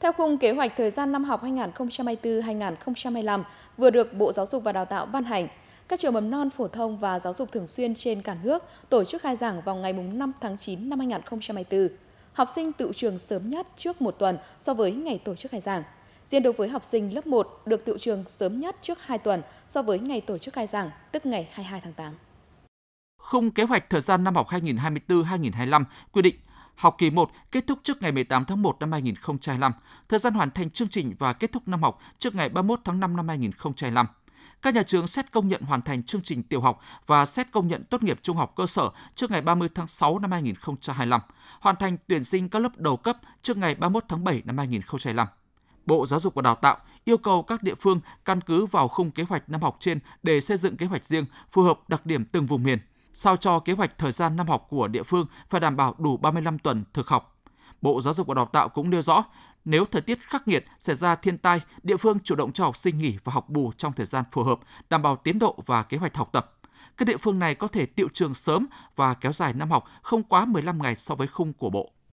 Theo khung kế hoạch thời gian năm học 2024-2025 vừa được Bộ Giáo dục và Đào tạo ban hành, các trường mầm non phổ thông và giáo dục thường xuyên trên cả nước tổ chức khai giảng vào ngày 5 tháng 9 năm 2024. Học sinh tự trường sớm nhất trước một tuần so với ngày tổ chức khai giảng. Riêng đối với học sinh lớp 1 được tự trường sớm nhất trước 2 tuần so với ngày tổ chức khai giảng, tức ngày 22 tháng 8. Khung kế hoạch thời gian năm học 2024-2025 quy định Học kỳ 1 kết thúc trước ngày 18 tháng 1 năm 2025, thời gian hoàn thành chương trình và kết thúc năm học trước ngày 31 tháng 5 năm 2025. Các nhà trường xét công nhận hoàn thành chương trình tiểu học và xét công nhận tốt nghiệp trung học cơ sở trước ngày 30 tháng 6 năm 2025, hoàn thành tuyển sinh các lớp đầu cấp trước ngày 31 tháng 7 năm 2025. Bộ Giáo dục và Đào tạo yêu cầu các địa phương căn cứ vào khung kế hoạch năm học trên để xây dựng kế hoạch riêng phù hợp đặc điểm từng vùng miền, sao cho kế hoạch thời gian năm học của địa phương phải đảm bảo đủ 35 tuần thực học. Bộ Giáo dục và Đào tạo cũng nêu rõ, nếu thời tiết khắc nghiệt xảy ra thiên tai, địa phương chủ động cho học sinh nghỉ và học bù trong thời gian phù hợp, đảm bảo tiến độ và kế hoạch học tập. Các địa phương này có thể tiệu trường sớm và kéo dài năm học không quá 15 ngày so với khung của bộ.